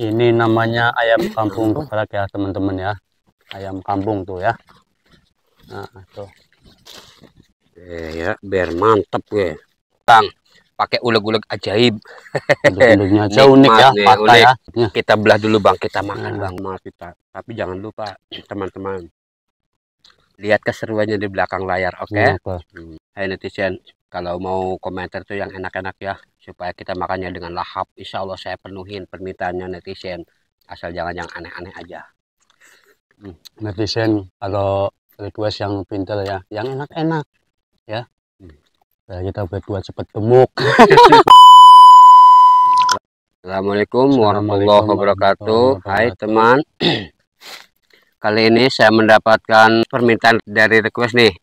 ini namanya ayam kampung geprek ya teman-teman ya ayam kampung tuh ya nah tuh eh, ya biar mantep ya tang pakai uleg-uleg ajaib uleg-ulegnya aja unik ya nih, patah unik. ya kita belah dulu bang kita makan nah. bang maaf kita tapi jangan lupa teman-teman lihat keseruannya di belakang layar oke okay? Iya, hmm. hai netizen kalau mau komentar tuh yang enak-enak ya supaya kita makannya dengan lahap insya Allah saya penuhin permintaannya netizen asal jangan yang aneh-aneh aja hmm. netizen kalau request yang pintar ya yang enak-enak ya hmm. nah, kita buat cepat gemuk Assalamualaikum warahmatullahi wabarakatuh Hai teman Kali ini saya mendapatkan permintaan dari request nih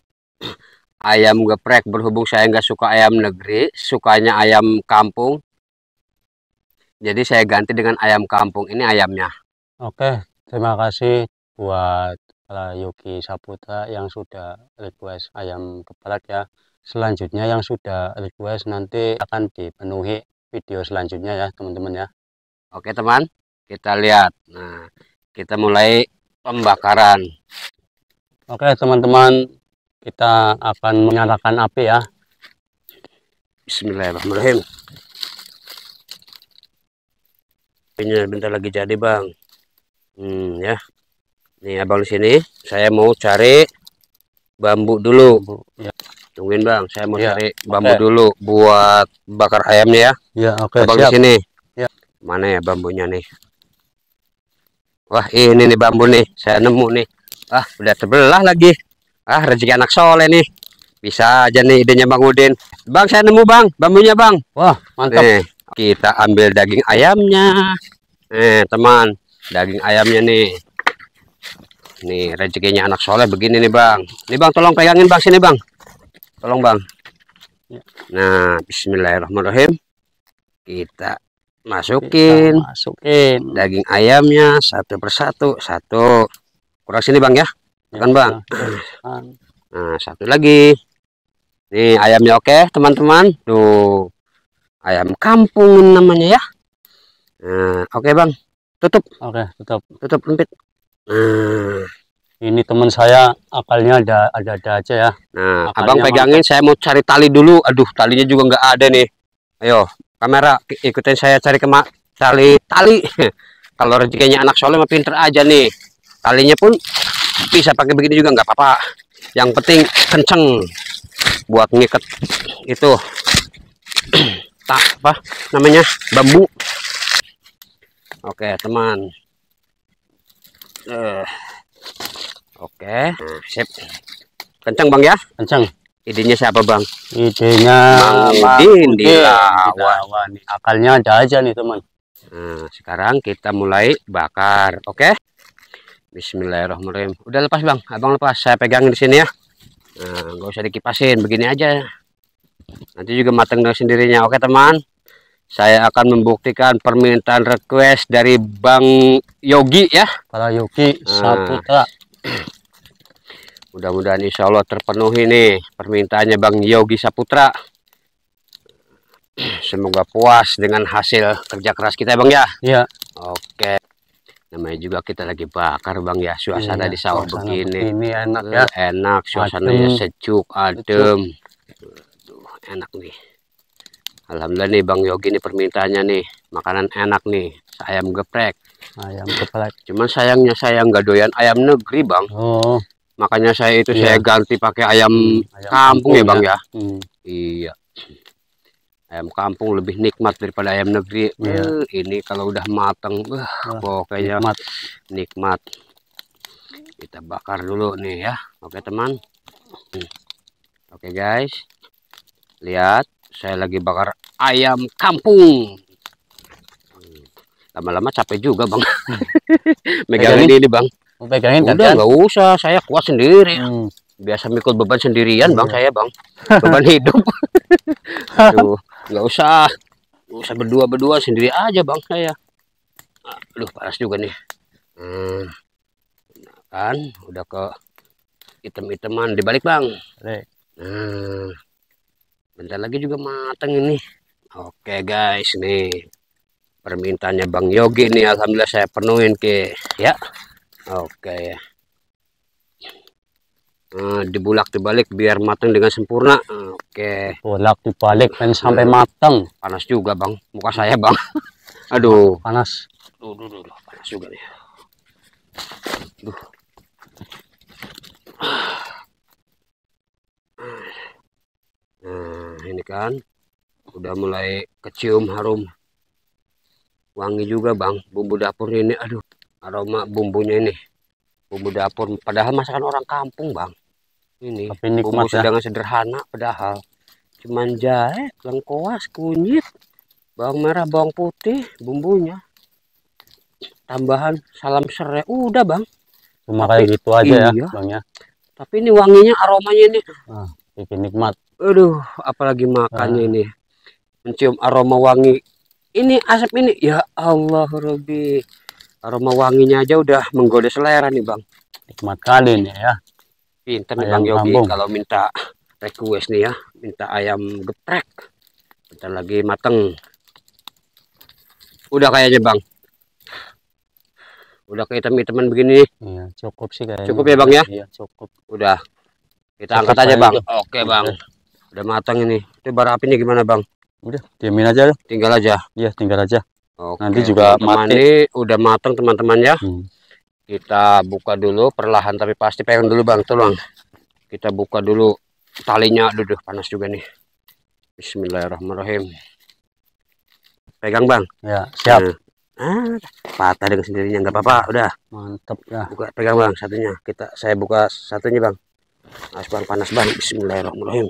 ayam geprek berhubung saya nggak suka ayam negeri sukanya ayam kampung jadi saya ganti dengan ayam kampung ini ayamnya oke terima kasih buat Yuki Saputra yang sudah request ayam geprek ya selanjutnya yang sudah request nanti akan dipenuhi video selanjutnya ya teman-teman ya oke teman kita lihat nah kita mulai pembakaran oke teman-teman kita akan menyalakan api ya Bismillahirrahmanirrahim Ini bentar lagi jadi bang hmm, ya nih abang di sini saya mau cari bambu dulu ya. tungguin bang saya mau ya, cari bambu okay. dulu buat bakar ayamnya ya ya oke okay, abang di sini ya. mana ya bambunya nih wah ini nih bambu nih saya nemu nih ah udah sebelah lagi ah rezeki anak soleh nih bisa aja nih idenya Bang Udin Bang saya nemu Bang bambunya Bang wah mantap nih, eh, kita ambil daging ayamnya eh teman daging ayamnya nih nih rezekinya anak soleh begini nih Bang nih Bang tolong pegangin Bang sini Bang tolong Bang ya. nah Bismillahirrahmanirrahim kita masukin kita masukin daging ayamnya satu persatu satu kurang sini Bang ya Kan bang? Nah satu lagi. Nih ayamnya oke teman-teman. Tuh ayam kampung namanya ya. Nah, oke bang, tutup. Oke tutup. Tutup lempit. Nah. Ini teman saya akalnya ada ada ada aja ya. Nah, abang pegangin. Mantap. Saya mau cari tali dulu. Aduh, talinya juga nggak ada nih. Ayo, kamera ikutin saya cari kemak tali tali. Kalau rezekinya anak soleh mah pinter aja nih. Talinya pun tapi saya pakai begini juga nggak apa-apa yang penting kenceng buat ngiket itu tak apa namanya bambu oke teman uh, oke nah, sip kenceng bang ya kenceng idenya siapa bang idenya bang Idin akalnya ada aja nih teman nah, sekarang kita mulai bakar oke okay? Bismillahirrahmanirrahim. Udah lepas bang, abang lepas. Saya pegang di sini ya. Nah, gak usah dikipasin, begini aja. Nanti juga matang dengan sendirinya. Oke teman, saya akan membuktikan permintaan request dari Bang Yogi ya. Para Yogi Saputra. Nah, Mudah-mudahan insya Allah terpenuhi nih permintaannya Bang Yogi Saputra. Semoga puas dengan hasil kerja keras kita Bang ya. Iya. Oke namanya juga kita lagi bakar bang ya suasana iya, di sawah begini ini enak eh, ya enak suasananya adem. sejuk adem Aduh, enak nih Alhamdulillah nih Bang Yogi ini permintaannya nih makanan enak nih ayam geprek ayam geprek cuman sayangnya saya nggak doyan ayam negeri Bang oh makanya saya itu iya. saya ganti pakai ayam, hmm, ayam kampung, ya, kampung ya Bang ya, ya. Hmm. iya ayam kampung lebih nikmat daripada ayam negeri yeah. Iya. uh, ini kalau udah mateng uh, pokoknya nikmat. nikmat kita bakar dulu nih ya oke teman hmm. oke guys lihat saya lagi bakar ayam kampung hmm. lama-lama capek juga bang megangin ini bang pegangin oh, kan, udah kan? nggak usah saya kuat sendiri hmm. biasa mikul beban sendirian bang iya. saya bang beban hidup Aduh nggak usah nggak usah berdua berdua sendiri aja bang saya aduh panas juga nih hmm. kan udah ke item-iteman dibalik bang Nih. Hmm. bentar lagi juga mateng ini oke guys nih permintaannya bang Yogi nih alhamdulillah saya penuhin ke ya oke ya Nah, dibulak dibalik biar matang dengan sempurna. Ah, oke. Bulak dibalik dan sampai hmm. matang. Panas juga bang, muka saya bang. Aduh. Panas. Duh, duh, duh, duh. panas juga nih. Duh. Nah ini kan udah mulai kecium harum wangi juga bang bumbu dapur ini aduh aroma bumbunya ini bumbu dapur padahal masakan orang kampung bang ini tapi nikmat ya. sedang sederhana padahal cuman jahe lengkuas kunyit bawang merah bawang putih bumbunya tambahan salam serai udah bang cuma kayak gitu aja ya, iya. ya bang tapi ini wanginya aromanya ini ah, bikin nikmat aduh apalagi makannya ah. ini mencium aroma wangi ini asap ini ya Allah Robi aroma wanginya aja udah menggoda selera nih bang nikmat kali ini ya Pinter nih Bang Yogi kambung. kalau minta request nih ya, minta ayam geprek. Bentar lagi mateng. Udah kayaknya Bang. Udah kehitam teman begini. ya, cukup sih kayaknya. Cukup ya Bang ya? ya cukup. Udah. Kita cukup angkat aja Bang. Juga. Oke Bang. Udah mateng ini. Itu bara apinya gimana Bang? Udah, diamin aja. Tinggal aja. Iya, tinggal aja. Oke, Nanti juga teman -teman mati. Ini udah mateng teman-teman ya. Hmm kita buka dulu perlahan tapi pasti Pengen dulu bang tolong kita buka dulu talinya duduk panas juga nih Bismillahirrahmanirrahim pegang bang ya siap nah. ah, patah dengan sendirinya nggak apa-apa udah mantap ya buka pegang bang satunya kita saya buka satunya bang Mas bang panas bang Bismillahirrahmanirrahim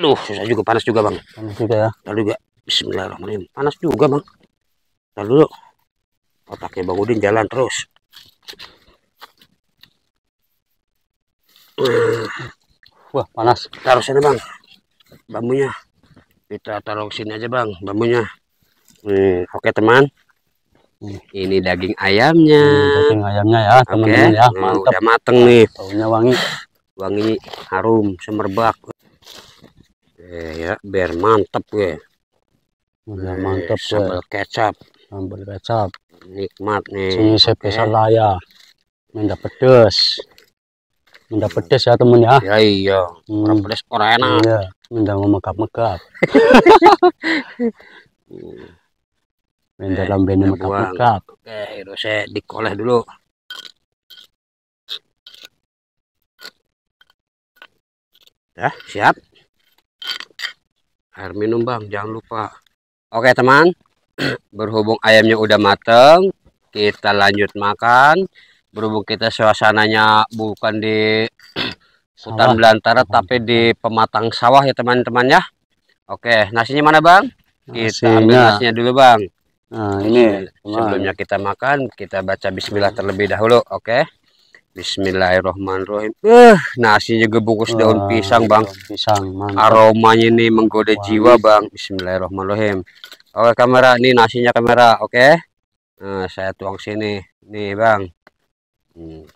aduh susah juga panas juga bang panas juga ya lalu juga Bismillahirrahmanirrahim panas juga bang lalu otaknya Bang Udin jalan terus wah panas taruh sini Bang bambunya kita taruh sini aja Bang bambunya hmm, oke teman ini daging ayamnya. Hmm, daging ayamnya ya, teman-teman nah, okay. ya. Mantap. udah mateng nih. Baunya wangi. Wangi harum, semerbak. Eh, ya, biar mantap ya. Udah mantap, mantep eh, sambal kecap sambal kecap nikmat nih saya sebesar eh. laya minta pedes minta pedes ya temen ya ya iya hmm. orang pedes orang enak iya minta ngomegap-megap minta eh, lambene megap-megap Oke, itu saya dikoleh dulu ya siap air minum bang jangan lupa oke teman berhubung ayamnya udah mateng kita lanjut makan berhubung kita suasananya bukan di hutan belantara tapi di pematang sawah ya teman-teman ya oke nasinya mana bang kita ambil nasinya dulu bang nah, ini sebelumnya kita makan kita baca bismillah terlebih dahulu oke Bismillahirrahmanirrahim eh uh, nasinya juga bungkus Wah, daun pisang bang pisang mantap. aromanya ini menggoda Wah, jiwa bang Bismillahirrahmanirrahim Oke kamera, ini nasinya kamera, oke. Okay? Nah, saya tuang sini, nih bang. Hmm.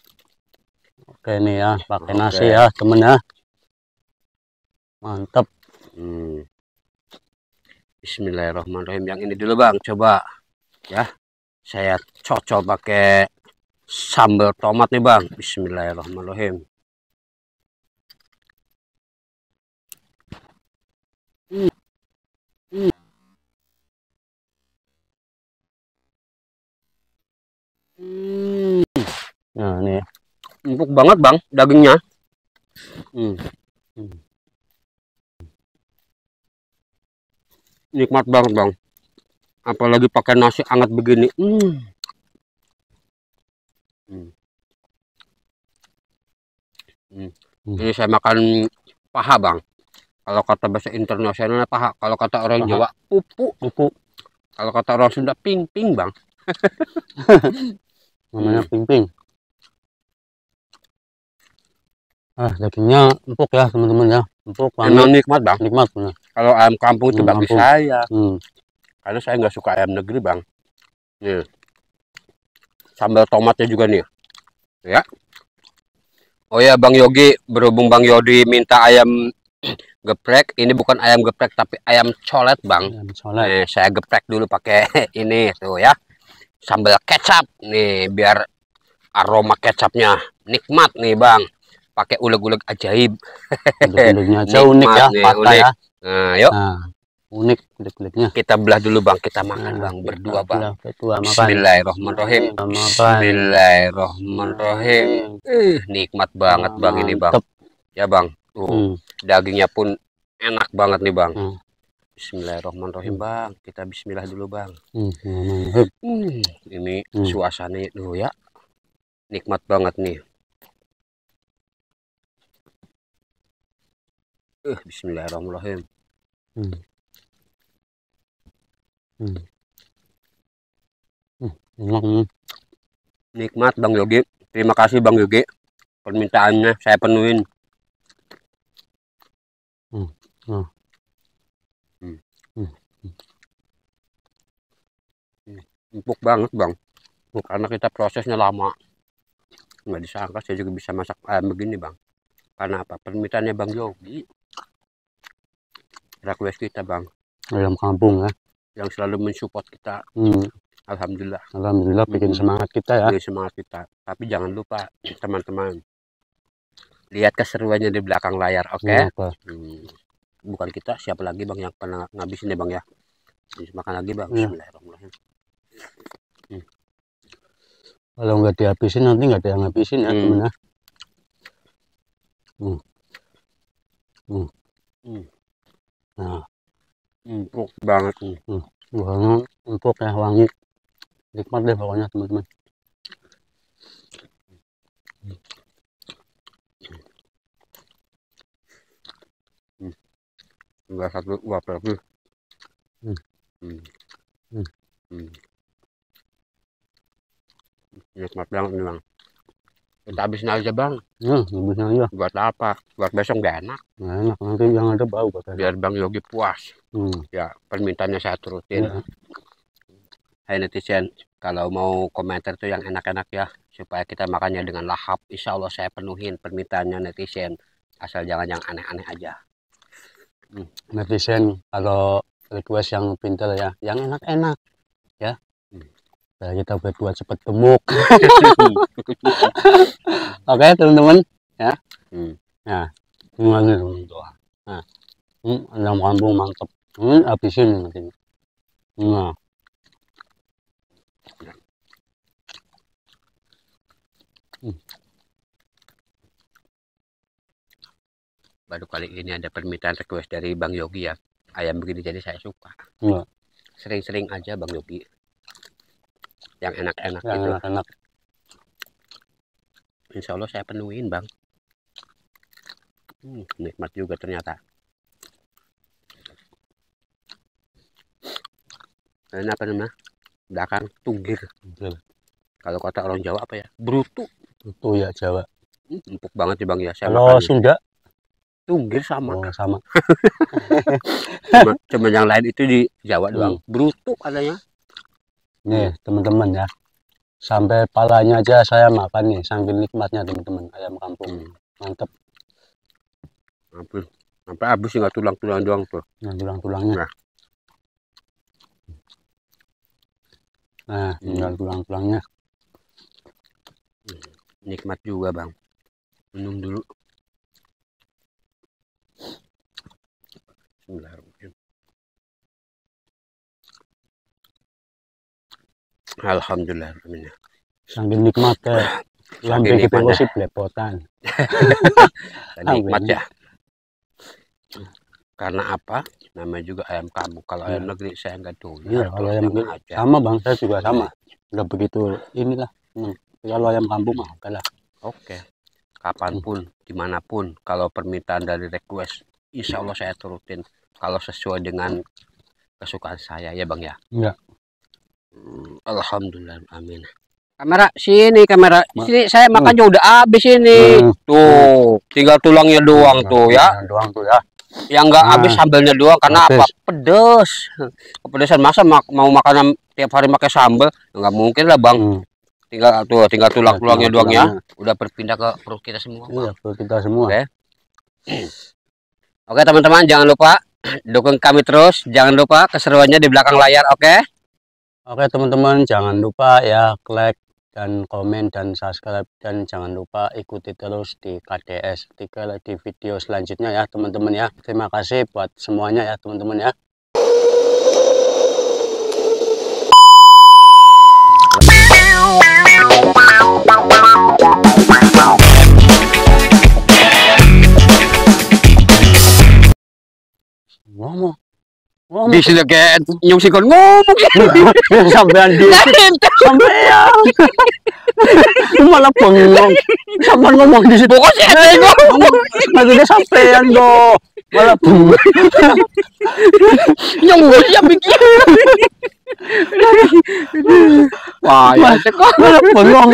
Oke nih ya, pakai okay. nasi ya temen ya. Mantap. Hmm. Bismillahirrahmanirrahim. Yang ini dulu bang, coba ya. Saya cocok pakai sambal tomat nih bang. Bismillahirrahmanirrahim. empuk banget bang dagingnya hmm. Hmm. nikmat banget bang apalagi pakai nasi hangat begini hmm. hmm. Hmm. Hmm. ini saya makan paha bang kalau kata bahasa internasionalnya paha kalau kata orang paha. Jawa pupu pupu kalau kata orang Sunda ping ping bang namanya hmm. ping ping Ah, dagingnya empuk ya teman-teman ya, empuk. Banget. Emang nikmat bang. Nikmat benar. Kalau ayam kampung itu ayam bagi saya, hmm. karena saya nggak suka ayam negeri bang. Nih, iya. sambal tomatnya juga nih, ya. Oh ya bang Yogi, berhubung bang Yodi minta ayam geprek, ini bukan ayam geprek tapi ayam colet bang. Ayam colet. Nih, iya, saya geprek dulu pakai ini tuh ya, sambal kecap nih biar aroma kecapnya nikmat nih bang pakai uleg-uleg ajaib. Uleg-ulegnya aja unik ya, unik. ya. Nah, yuk. Nah, unik uleg-ulegnya. Kita belah dulu Bang, kita nah, makan nah, Bang berdua Bang. berdua Bismillahirrahmanirrahim. Bismillahirrahmanirrahim. Eh, nikmat banget nah, Bang ini Bang. Ya Bang. Uh, hmm. dagingnya pun enak banget nih Bang. Hmm. Bismillahirrahmanirrahim hmm. Bang. Kita bismillah dulu Bang. Hmm. hmm. Ini hmm. suasana itu ya. Nikmat banget nih. Uh, bismillahirrahmanirrahim. Hmm. Hmm. Hmm. hmm. Nikmat Bang Yogi. Terima kasih Bang Yogi. Permintaannya saya penuhin. Hmm. Hmm. Hmm. hmm. hmm. Empuk banget Bang. Karena kita prosesnya lama. Nggak disangka saya juga bisa masak ayam eh, begini Bang. Karena apa? Permintaannya Bang Yogi request kita bang dalam kampung ya yang selalu mensupport kita hmm. alhamdulillah alhamdulillah bikin semangat kita ya bikin semangat kita tapi jangan lupa teman-teman lihat keseruannya di belakang layar oke okay? Iya, hmm, bukan kita siapa lagi bang yang pernah ngabisin ya bang ya makan lagi bang iya. Bismillahirrahmanirrahim hmm. kalau nggak dihabisin nanti nggak ada yang ngabisin ya hmm. Ya. hmm. Hmm. Hmm. Nah, empuk banget nih. Hmm, wangi, empuk ya, wangi. Nikmat deh pokoknya teman-teman. Hmm. Enggak satu uap lagi. Hmm. Hmm. hmm. hmm. Hmm. Nikmat banget nih bang kita habisin aja bang ya hmm, habisin aja buat apa buat besok gak enak gak enak nanti yang ada bau Kata. biar bang Yogi puas hmm. ya permintaannya saya turutin ya. hai netizen kalau mau komentar tuh yang enak-enak ya supaya kita makannya dengan lahap insya Allah saya penuhin permintaannya netizen asal jangan yang aneh-aneh aja hmm. netizen kalau request yang pintar ya yang enak-enak Nah, kita buat buat cepet gemuk. Oke, okay, teman-teman, ya. Hmm. Nah, nah ini teman doa? Nah, hmm, ada kampung mantap. Hmm, habisin nanti. Nah. Hmm. Baru kali ini ada permintaan request dari Bang Yogi ya. Ayam begini jadi saya suka. Iya. Sering-sering aja Bang Yogi yang enak-enak yang itu. enak insya Allah saya penuhin bang hmm, nikmat juga ternyata ini apa namanya belakang tunggir Betul. kalau kata orang Jawa apa ya brutu brutu ya Jawa hmm, empuk banget ya bang ya saya kalau Sunda ya. tunggir sama oh, sama cuma, yang lain itu di Jawa doang hmm. brutu katanya nih teman-teman ya sampai palanya aja saya makan nih sambil nikmatnya teman-teman ayam kampung mantep habis sampai habis nggak tulang-tulang doang tuh nah, tulang-tulangnya nah. nah hmm. tinggal hmm. tulang-tulangnya nikmat juga bang minum dulu Bismillahirrahmanirrahim Alhamdulillah. Sambil nikmat ke eh. sambil kita ya. gosip lepotan. nikmat ya. Karena apa? Namanya juga ayam kamu. Kalau ya. ayam negeri saya nggak tahu. Ya, kalau ayam negeri aja. sama bang saya juga sama. Iya. Nggak begitu inilah. Hmm. Ya, kalau ayam kampung mah kalah. Oke. Kapanpun, hmm. dimanapun, kalau permintaan dari request, insya Allah saya turutin. Kalau sesuai dengan kesukaan saya ya bang ya. Ya. Alhamdulillah, amin. Kamera sini kamera. Ma sini saya hmm. makannya hmm. udah habis ini. Hmm. Tuh, tinggal tulangnya doang hmm. tuh ya. Doang tuh ya. Yang enggak hmm. Nah. habis sambelnya doang karena Habis. apa? Pedes. Kepedesan masa mak mau makanan tiap hari pakai sambel? Enggak mungkin lah, Bang. Hmm. Tinggal tuh, tinggal tulang-tulangnya doang ya. Udah berpindah ke perut kita semua. Iya, perut kita semua. Oke. Okay. Oke, okay, teman-teman jangan lupa dukung kami terus. Jangan lupa keseruannya di belakang layar, oke? Okay? Oke teman-teman jangan lupa ya klik dan komen dan subscribe dan jangan lupa ikuti terus di KDS tiga e di video selanjutnya ya teman-teman ya. Terima kasih buat semuanya ya teman-teman ya. Di sini kayak nyung sikon ngomong. Sampean di sampean. Malah bengong. Sampean ngomong di situ. Kok sih ngomong. Maksudnya sampean do. Malah bengong. Nyung gue ya mikir. Wah, ya cekok malah bengong.